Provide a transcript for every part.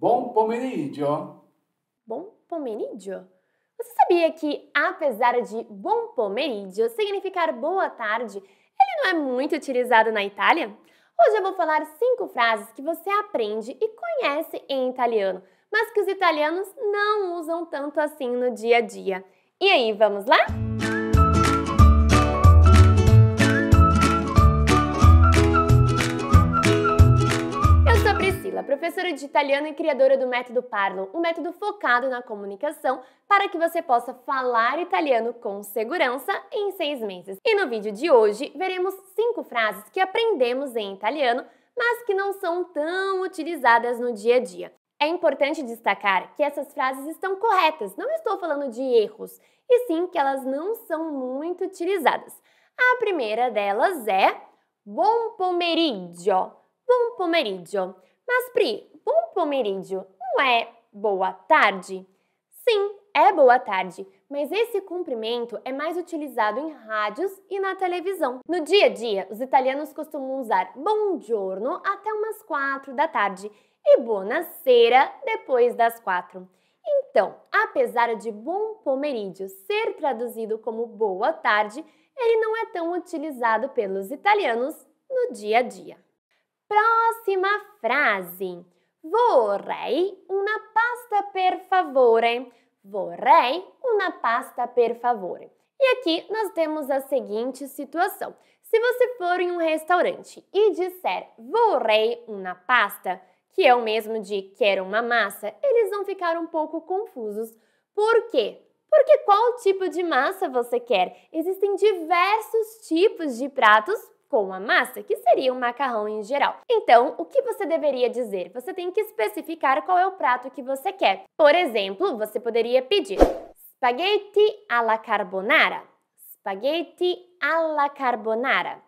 Bom pomeriggio. Bom pomeriggio? Você sabia que, apesar de bom pomeriggio significar boa tarde, ele não é muito utilizado na Itália? Hoje eu vou falar cinco frases que você aprende e conhece em italiano, mas que os italianos não usam tanto assim no dia a dia. E aí, vamos lá? de e criadora do método Parlo, um método focado na comunicação para que você possa falar italiano com segurança em seis meses. E no vídeo de hoje veremos cinco frases que aprendemos em italiano, mas que não são tão utilizadas no dia a dia. É importante destacar que essas frases estão corretas, não estou falando de erros, e sim que elas não são muito utilizadas. A primeira delas é "buon pomeriggio. Bom pomeriggio. Mas, Pri, bom pomeriggio não é boa tarde? Sim, é boa tarde, mas esse cumprimento é mais utilizado em rádios e na televisão. No dia a dia, os italianos costumam usar bom giorno até umas quatro da tarde e buonasera depois das quatro. Então, apesar de bom pomeriggio ser traduzido como boa tarde, ele não é tão utilizado pelos italianos no dia a dia. Próxima frase. Vorrei una pasta per favore. Vorrei una pasta per favore. E aqui nós temos a seguinte situação. Se você for em um restaurante e disser vorrei una pasta, que é o mesmo de quero uma massa, eles vão ficar um pouco confusos. Por quê? Porque qual tipo de massa você quer? Existem diversos tipos de pratos com a massa, que seria um macarrão em geral. Então, o que você deveria dizer? Você tem que especificar qual é o prato que você quer. Por exemplo, você poderia pedir spaghetti alla carbonara, spaghetti alla carbonara,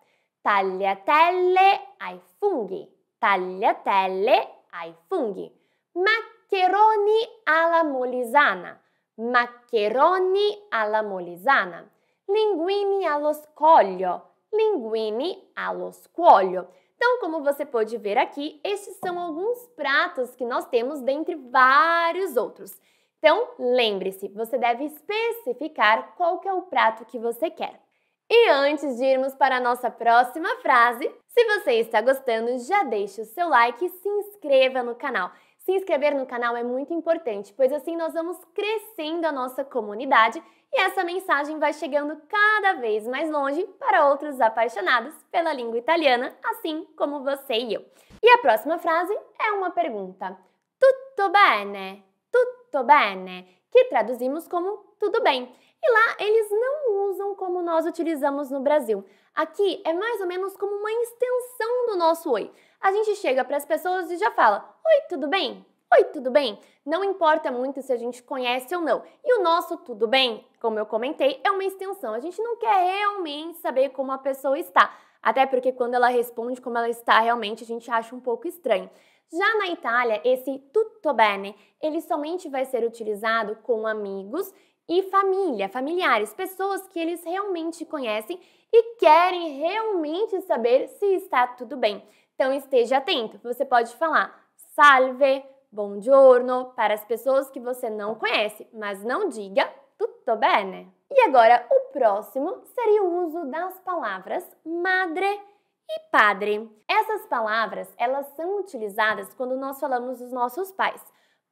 tagliatelle ai funghi, tagliatelle ai funghi, maccheroni alla molisana, maccheroni alla molisana, linguini allo scoglio, linguine allo scuolio. Então, como você pode ver aqui, estes são alguns pratos que nós temos dentre vários outros. Então, lembre-se, você deve especificar qual que é o prato que você quer. E antes de irmos para a nossa próxima frase, se você está gostando, já deixe o seu like e se inscreva no canal. Se inscrever no canal é muito importante, pois assim nós vamos crescendo a nossa comunidade e essa mensagem vai chegando cada vez mais longe para outros apaixonados pela língua italiana, assim como você e eu. E a próxima frase é uma pergunta. Tutto bene? Tutto bene? Que traduzimos como tudo bem. E lá eles não usam como nós utilizamos no Brasil. Aqui é mais ou menos como uma extensão do nosso oi. A gente chega para as pessoas e já fala: Oi, tudo bem? Oi, tudo bem? Não importa muito se a gente conhece ou não. E o nosso tudo bem, como eu comentei, é uma extensão. A gente não quer realmente saber como a pessoa está. Até porque quando ela responde como ela está, realmente a gente acha um pouco estranho. Já na Itália, esse tutto bene, ele somente vai ser utilizado com amigos e família, familiares, pessoas que eles realmente conhecem e querem realmente saber se está tudo bem. Então esteja atento, você pode falar salve, bom giorno para as pessoas que você não conhece, mas não diga tutto bene. E agora o próximo seria o uso das palavras madre e padre. Essas palavras, elas são utilizadas quando nós falamos dos nossos pais.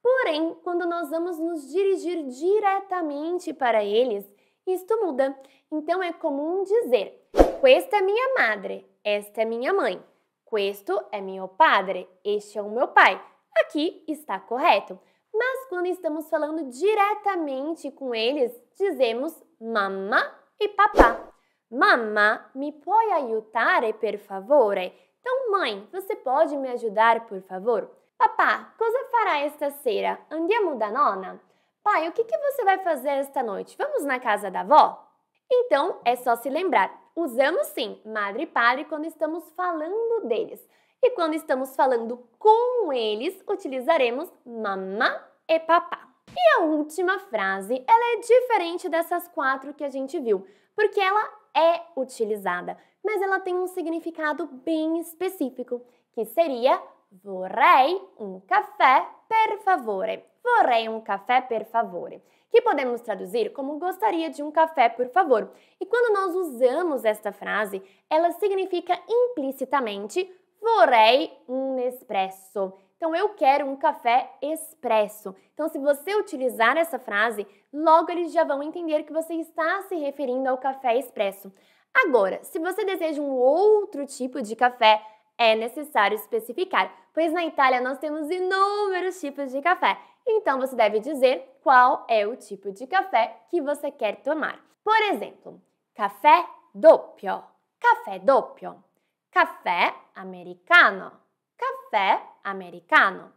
Porém, quando nós vamos nos dirigir diretamente para eles, isto muda. Então é comum dizer: Questa é minha madre, esta é minha mãe. Questo é meu padre, este é o meu pai. Aqui está correto. Mas quando estamos falando diretamente com eles, dizemos mamma e papá. Mamma, mi puoi aiutare per favore? Então, mãe, você pode me ajudar, por favor? Papá, cosa fará esta cera? Andiamo da nona? Pai, o que, que você vai fazer esta noite? Vamos na casa da avó? Então, é só se lembrar. Usamos sim madre e padre quando estamos falando deles. E quando estamos falando com eles, utilizaremos mamá e papá. E a última frase, ela é diferente dessas quatro que a gente viu, porque ela é utilizada, mas ela tem um significado bem específico, que seria vorrei un caffè per favore. Vorrei um café, per favore. Que podemos traduzir como gostaria de um café, por favor. E quando nós usamos esta frase, ela significa implicitamente vorrei um espresso. Então, eu quero um café expresso. Então, se você utilizar essa frase, logo eles já vão entender que você está se referindo ao café expresso. Agora, se você deseja um outro tipo de café, é necessário especificar pois na Itália nós temos inúmeros tipos de café. Então você deve dizer qual é o tipo de café que você quer tomar. Por exemplo, café doppio, café doppio, café americano, café americano,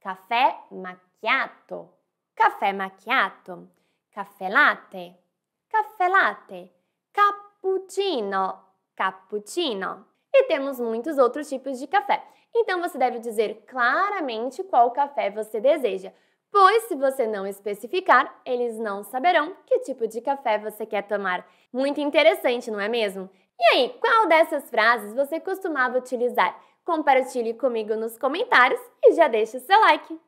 café macchiato, café macchiato, café latte, café latte, cappuccino, cappuccino e temos muitos outros tipos de café. Então você deve dizer claramente qual café você deseja, pois se você não especificar, eles não saberão que tipo de café você quer tomar. Muito interessante, não é mesmo? E aí, qual dessas frases você costumava utilizar? Compartilhe comigo nos comentários e já deixe o seu like.